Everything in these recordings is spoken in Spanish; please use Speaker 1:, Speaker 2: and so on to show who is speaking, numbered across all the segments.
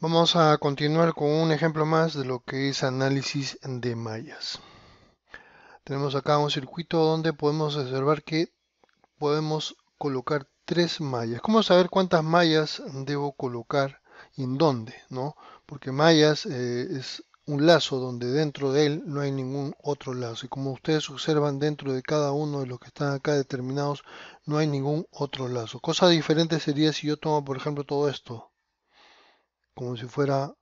Speaker 1: Vamos a continuar con un ejemplo más de lo que es análisis de mallas. Tenemos acá un circuito donde podemos observar que podemos colocar tres mallas. ¿Cómo saber cuántas mallas debo colocar y en dónde? ¿no? Porque mallas eh, es un lazo donde dentro de él no hay ningún otro lazo. Y como ustedes observan, dentro de cada uno de los que están acá determinados, no hay ningún otro lazo. Cosa diferente sería si yo tomo, por ejemplo, todo esto como si fuera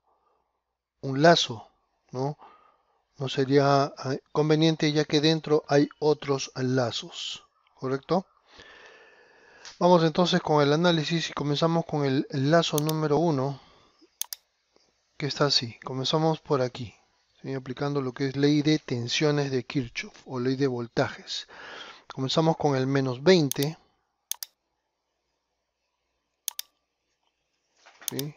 Speaker 1: un lazo, ¿no? No sería ah, conveniente ya que dentro hay otros lazos, ¿correcto? Vamos entonces con el análisis y comenzamos con el, lazo número 1, que está así. Comenzamos por aquí, aplicando lo que es ley de tensiones de Kirchhoff o ley de voltajes. Comenzamos con el menos 20. ¿sí?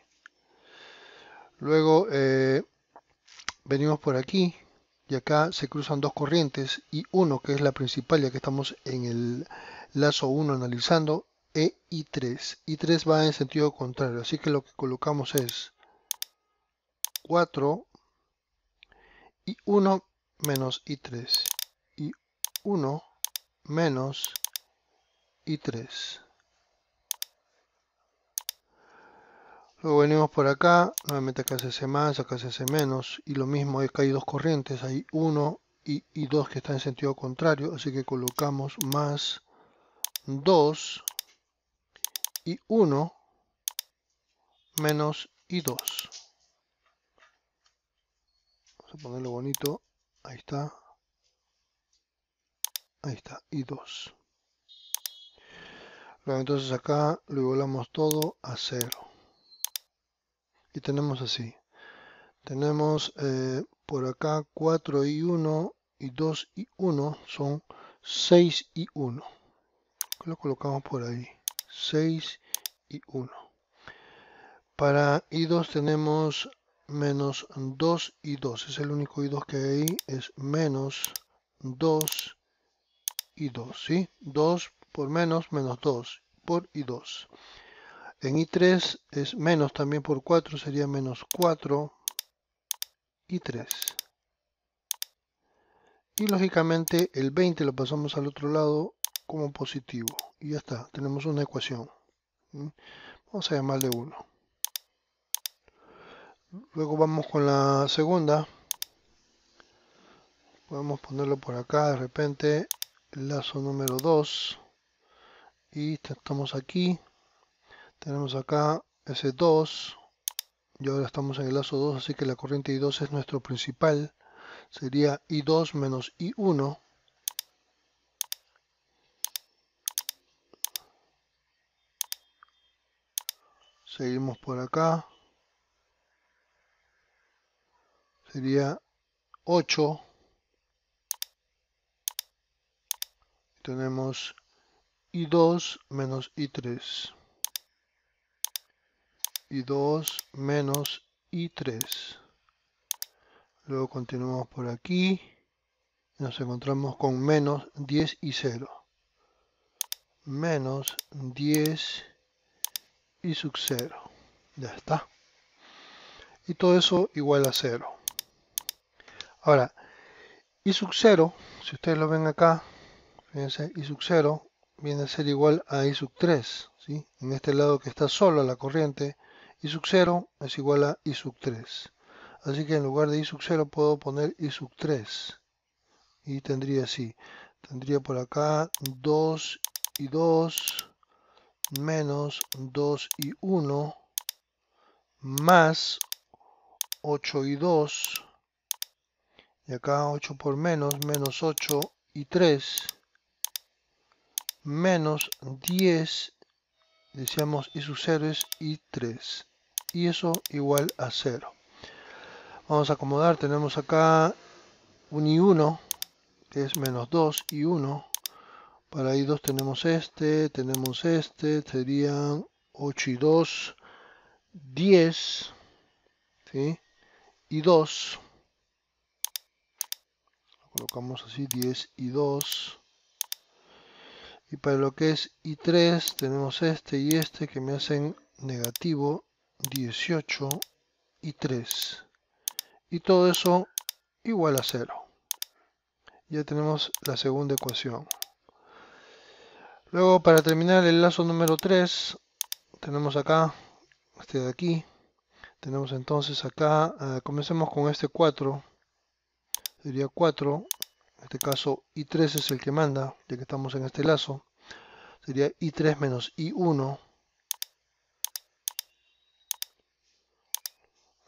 Speaker 1: Luego eh, venimos por aquí y acá se cruzan dos corrientes y 1 que es la principal ya que estamos en el lazo 1 analizando e I3. I3 va en sentido contrario, así que lo que colocamos es 4 y 1 menos I3 y 1 menos I3. Luego venimos por acá, nuevamente acá se hace más, acá se hace menos. Y lo mismo, acá hay dos corrientes, hay 1 y, y dos que están en sentido contrario. Así que colocamos más 2 y 1 menos y 2. Vamos a ponerlo bonito. Ahí está. Ahí está, y 2. Luego entonces acá lo igualamos todo a 0 y tenemos así. Tenemos eh, por acá 4 y 1 y 2 y 1 son 6 y 1. Lo colocamos por ahí. 6 y 1. Para I2 tenemos menos 2 y 2. Es el único I2 que hay Es menos 2 y 2. ¿sí? 2 por menos, menos 2 por I2. En I3 es menos también por 4, sería menos 4 y 3. Y lógicamente el 20 lo pasamos al otro lado como positivo. Y ya está, tenemos una ecuación. Vamos a llamarle 1. Luego vamos con la segunda. Podemos ponerlo por acá de repente. lazo número 2. Y estamos aquí. Tenemos acá ese 2 y ahora estamos en el lazo 2, así que la corriente I2 es nuestro principal. Sería I2 menos I1. Seguimos por acá. Sería 8. Tenemos I2 menos I3 y 2 menos y 3 luego continuamos por aquí nos encontramos con menos 10 y 0 menos 10 y sub 0 ya está y todo eso igual a 0 ahora y sub 0 si ustedes lo ven acá fíjense y sub 0 viene a ser igual a i sub 3 en este lado que está solo la corriente y sub 0 es igual a y sub 3. Así que en lugar de y sub 0 puedo poner y sub 3. Y tendría así. Tendría por acá 2 y 2 menos 2 y 1 más 8 y 2 y acá 8 por menos menos 8 y 3 menos 10 decíamos y sus 0 es i3 y eso igual a 0 vamos a acomodar tenemos acá un i1 que es menos 2 y 1 para i2 tenemos este tenemos este serían 8 y 2 10 y 2 colocamos así 10 y 2 y para lo que es I3 tenemos este y este que me hacen negativo 18 y 3. Y todo eso igual a 0. Ya tenemos la segunda ecuación. Luego para terminar el lazo número 3 tenemos acá, este de aquí. Tenemos entonces acá, ah, comencemos con este 4. Sería 4 en este caso I3 es el que manda, ya que estamos en este lazo, sería I3 menos I1,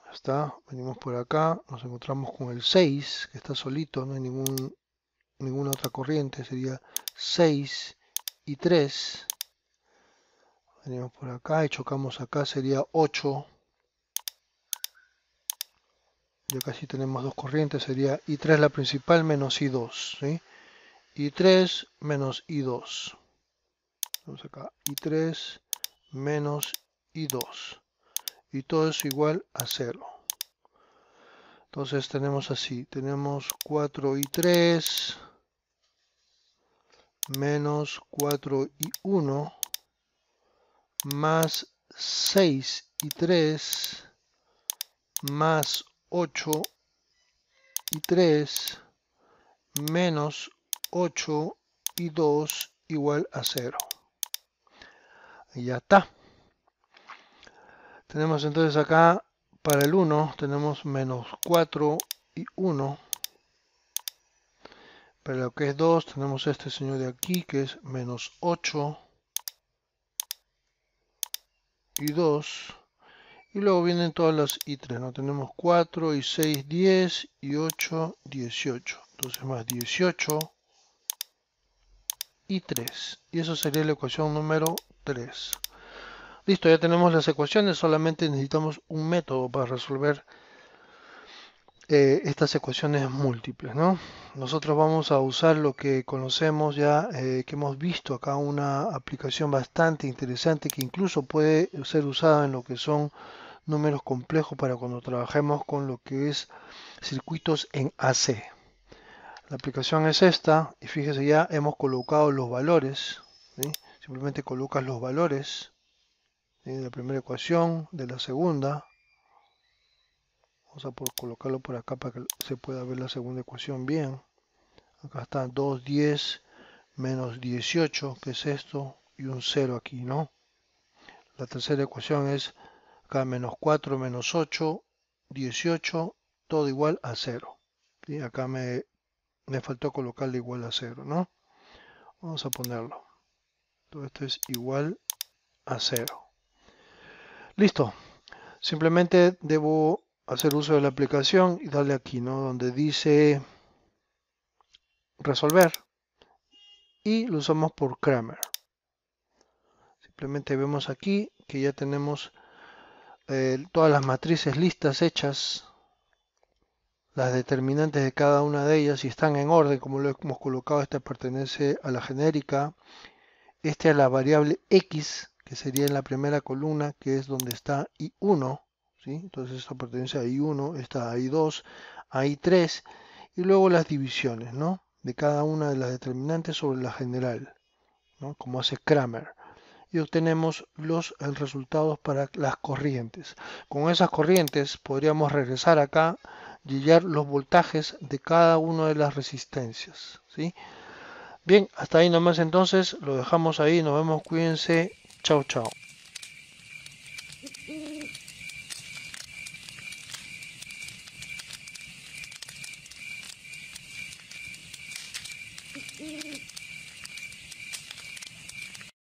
Speaker 1: ya está, venimos por acá, nos encontramos con el 6, que está solito, no hay ningún, ninguna otra corriente, sería 6 y 3, venimos por acá y chocamos acá, sería 8 ya casi tenemos dos corrientes, sería I3 la principal menos I2, ¿sí? I3 menos I2. Vamos acá, I3 menos I2. Y todo es igual a 0. Entonces tenemos así, tenemos 4I3 menos 4I1 más 6 y 3 más 8 y 3 menos 8 y 2 igual a 0. Y ya está. Tenemos entonces acá para el 1 tenemos menos 4 y 1. Para lo que es 2 tenemos este señor de aquí que es menos 8 y 2. Y luego vienen todas las y 3 ¿no? Tenemos 4 y 6, 10 y 8, 18. Entonces más 18 y 3. Y eso sería la ecuación número 3. Listo, ya tenemos las ecuaciones, solamente necesitamos un método para resolver eh, estas ecuaciones múltiples. ¿no? Nosotros vamos a usar lo que conocemos ya, eh, que hemos visto acá, una aplicación bastante interesante que incluso puede ser usada en lo que son números complejos para cuando trabajemos con lo que es circuitos en AC. La aplicación es esta y fíjese ya hemos colocado los valores. Simplemente colocas los valores de la primera ecuación, de la segunda, vamos a por colocarlo por acá para que se pueda ver la segunda ecuación bien acá está 2 10 menos 18 que es esto y un 0 aquí no la tercera ecuación es acá menos 4 menos 8 18 todo igual a 0 y acá me, me faltó colocarle igual a 0 no vamos a ponerlo todo esto es igual a 0 listo simplemente debo hacer uso de la aplicación y darle aquí, ¿no? Donde dice resolver. Y lo usamos por Kramer. Simplemente vemos aquí que ya tenemos eh, todas las matrices listas hechas. Las determinantes de cada una de ellas, y están en orden, como lo hemos colocado, esta pertenece a la genérica. Este a la variable X, que sería en la primera columna, que es donde está y 1 entonces esta pertenece a I1, esta a I2, a I3 y luego las divisiones, ¿no? De cada una de las determinantes sobre la general, Como hace Kramer. Y obtenemos los eh, resultados para las corrientes. Con esas corrientes podríamos regresar acá y hallar los voltajes de cada una de las resistencias, ¿sí? Bien, hasta ahí nomás entonces, lo dejamos ahí, nos vemos, cuídense, chao chao.